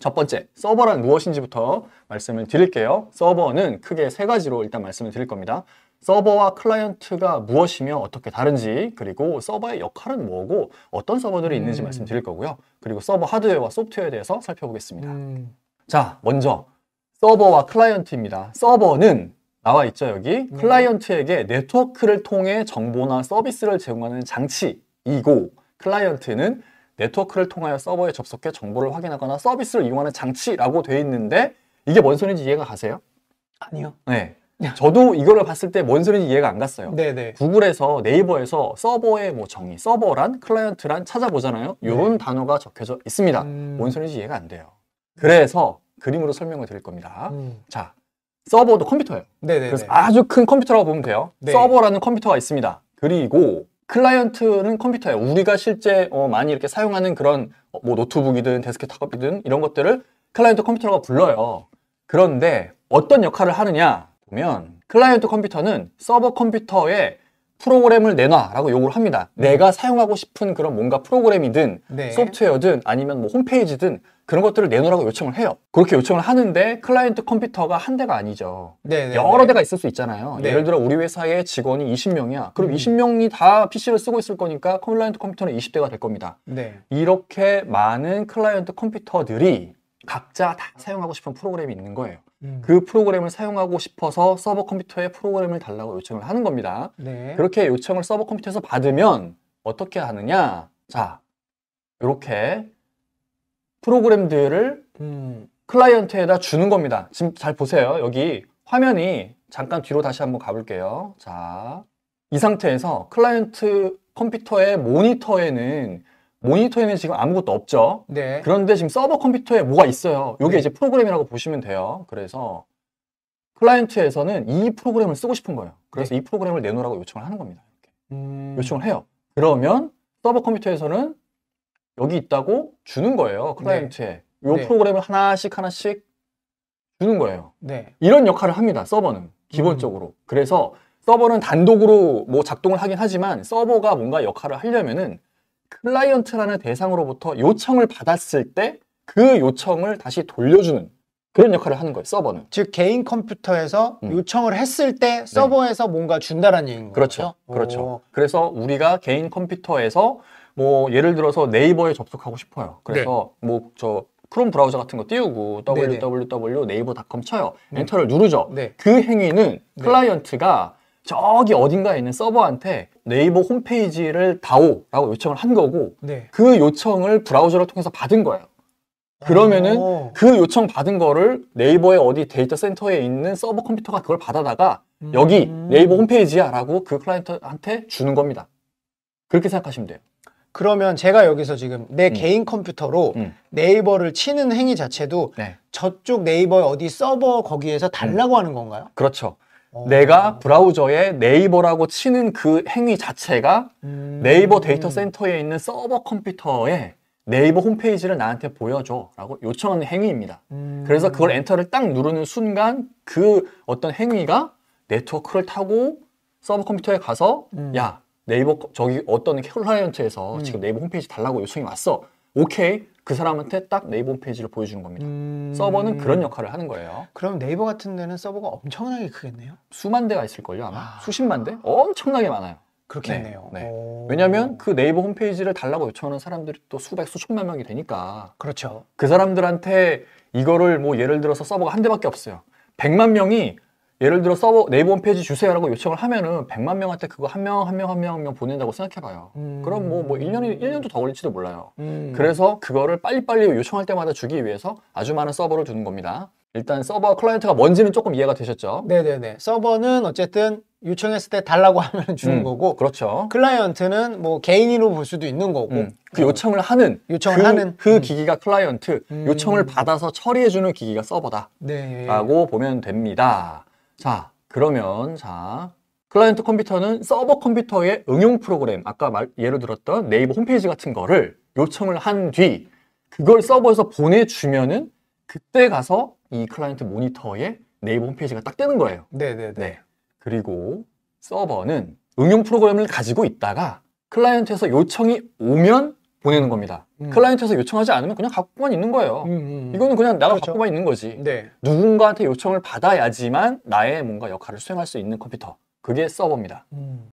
첫 번째, 서버란 무엇인지부터 말씀을 드릴게요. 서버는 크게 세 가지로 일단 말씀을 드릴 겁니다. 서버와 클라이언트가 무엇이며 어떻게 다른지 그리고 서버의 역할은 뭐고 어떤 서버들이 음. 있는지 음. 말씀드릴 거고요. 그리고 서버 하드웨어와 소프트웨어에 대해서 살펴보겠습니다. 음. 자, 먼저 서버와 클라이언트입니다. 서버는 나와 있죠, 여기. 음. 클라이언트에게 네트워크를 통해 정보나 서비스를 제공하는 장치이고 클라이언트는 네트워크를 통하여 서버에 접속해 정보를 확인하거나 서비스를 이용하는 장치라고 돼 있는데 이게 뭔 소리인지 이해가 가세요? 아니요. 네. 저도 이거를 봤을 때 뭔 소리인지 이해가 안 갔어요. 네네. 네. 구글에서 네이버에서 서버의 뭐 정의, 서버란 클라이언트란 찾아보잖아요. 이런 네. 단어가 적혀져 있습니다. 음... 뭔 소리인지 이해가 안 돼요. 그래서 그림으로 설명을 드릴 겁니다. 음... 자, 서버도 컴퓨터예요. 네네 네, 그래서 네. 아주 큰 컴퓨터라고 보면 돼요. 네. 서버라는 컴퓨터가 있습니다. 그리고 클라이언트는 컴퓨터예요. 우리가 실제 어, 많이 이렇게 사용하는 그런 어, 뭐 노트북이든 데스크탑이든 이런 것들을 클라이언트 컴퓨터가 불러요. 그런데 어떤 역할을 하느냐 보면 클라이언트 컴퓨터는 서버 컴퓨터에 프로그램을 내놔라고 요구를 합니다. 네. 내가 사용하고 싶은 그런 뭔가 프로그램이든 네. 소프트웨어든 아니면 뭐 홈페이지든 그런 것들을 내놓으라고 요청을 해요. 그렇게 요청을 하는데 클라이언트 컴퓨터가 한 대가 아니죠. 네네네. 네, 여러 네. 대가 있을 수 있잖아요. 네. 예를 들어 우리 회사의 직원이 20명이야. 그럼 음. 20명이 다 PC를 쓰고 있을 거니까 클라이언트 컴퓨터는 20대가 될 겁니다. 네. 이렇게 많은 클라이언트 컴퓨터들이 각자 다 사용하고 싶은 프로그램이 있는 거예요. 음. 그 프로그램을 사용하고 싶어서 서버 컴퓨터에 프로그램을 달라고 요청을 하는 겁니다. 네. 그렇게 요청을 서버 컴퓨터에서 받으면 어떻게 하느냐? 자, 이렇게 프로그램들을 음, 클라이언트에다 주는 겁니다. 지금 잘 보세요. 여기 화면이 잠깐 뒤로 다시 한번 가볼게요. 자, 이 상태에서 클라이언트 컴퓨터의 모니터에는 모니터에는 지금 아무것도 없죠. 네. 그런데 지금 서버 컴퓨터에 뭐가 있어요. 이게 네. 이제 프로그램이라고 보시면 돼요. 그래서 클라이언트에서는 이 프로그램을 쓰고 싶은 거예요. 그래서 네. 이 프로그램을 내놓으라고 요청을 하는 겁니다. 음... 요청을 해요. 그러면 서버 컴퓨터에서는 여기 있다고 주는 거예요. 네. 클라이언트에. 요 네. 프로그램을 하나씩 하나씩 주는 거예요. 네. 이런 역할을 합니다. 서버는 기본적으로. 음. 그래서 서버는 단독으로 뭐 작동을 하긴 하지만 서버가 뭔가 역할을 하려면은 클라이언트라는 대상으로부터 요청을 받았을 때 그 요청을 다시 돌려주는 그런 역할을 하는 거예요. 서버는. 즉 개인 컴퓨터에서 음. 요청을 했을 때 서버에서 네. 뭔가 준다라는 얘기인 거죠. 그렇죠. 그렇죠. 그래서 우리가 개인 컴퓨터에서 뭐 예를 들어서 네이버에 접속하고 싶어요. 네. 그래서 네. 뭐 뭐저 크롬 브라우저 같은 거 띄우고 www 네이버닷컴 쳐요. 네. 엔터를 누르죠. 네. 그 행위는 네. 클라이언트가 저기 어딘가에 있는 서버한테 네이버 홈페이지를 다오라고 요청을 한 거고 네. 그 요청을 브라우저를 통해서 받은 거예요. 그러면은 오. 어. 그 요청 받은 거를 네이버의 어디 데이터 센터에 있는 서버 컴퓨터가 그걸 받아다가 음. 여기 네이버 홈페이지야라고 그 클라이언트한테 주는 겁니다. 그렇게 생각하시면 돼요. 그러면 제가 여기서 지금 내 음. 개인 컴퓨터로 음. 네이버를 치는 행위 자체도 네. 저쪽 네이버 어디 서버 거기에서 음. 달라고 하는 건가요? 그렇죠. 오. 어. 내가 브라우저에 네이버라고 치는 그 행위 자체가 음. 네이버 데이터 센터에 있는 서버 컴퓨터에 네이버 홈페이지를 나한테 보여줘 라고 요청하는 행위입니다. 음. 그래서 그걸 엔터를 딱 누르는 순간 그 어떤 행위가 네트워크를 타고 서버 컴퓨터에 가서 음. 야 네이버 저기 어떤 롤라이언트에서 음. 지금 네이버 홈페이지 달라고 요청이 왔어. 오케이. 그 사람한테 딱 네이버 홈페이지를 보여주는 겁니다. 음... 서버는 그런 역할을 하는 거예요. 그럼 네이버 같은 데는 서버가 엄청나게 크겠네요? 수만 대가 있을걸요, 아마. 아... 수십만 대? 엄청나게 많아요. 그렇겠네요. 네, 네. 오... 왜냐하면 그 네이버 홈페이지를 달라고 요청하는 사람들이 또 수백, 수천만 명이 되니까. 그렇죠. 그 사람들한테 이거를 뭐 예를 들어서 서버가 한 대밖에 없어요. 백만 명이 예를 들어 서버 네이버 홈페이지 주세요라고 요청을 하면은 100만 명한테 그거 한 명 한 명 한명한 명 보낸다고 생각해봐요. 음. 그럼 뭐뭐 1년이 뭐 1년도 더 걸릴지도 몰라요. 음. 그래서 그거를 빨리빨리 요청할 때마다 주기 위해서 아주 많은 서버를 두는 겁니다. 일단 서버 클라이언트가 뭔지는 조금 이해가 되셨죠? 네네네. 서버는 어쨌든 요청했을 때 달라고 하면 주는 음, 거고. 그렇죠. 클라이언트는 뭐 개인으로 볼 수도 있는 거고. 음, 그 요청을 하는. 요청을 그, 하는. 그 음. 기기가 클라이언트, 음. 요청을 받아서 처리해주는 기기가 서버다. 라고 네. 보면 됩니다. 자, 그러면 자 클라이언트 컴퓨터는 서버 컴퓨터의 응용 프로그램 아까 말, 예로 들었던 네이버 홈페이지 같은 거를 요청을 한 뒤 그걸 서버에서 보내주면은 그때 가서 이 클라이언트 모니터에 네이버 홈페이지가 딱 뜨는 거예요. 네네네. 네, 네. 네. 그리고 서버는 응용 프로그램을 가지고 있다가 클라이언트에서 요청이 오면 보내는 겁니다. 음. 클라이언트에서 요청하지 않으면 그냥 갖고만 있는 거예요. 음, 음. 음. 이거는 그냥 내가 그렇죠. 갖고만 있는 거지. 네. 누군가한테 요청을 받아야지만 나의 뭔가 역할을 수행할 수 있는 컴퓨터. 그게 서버입니다. 음.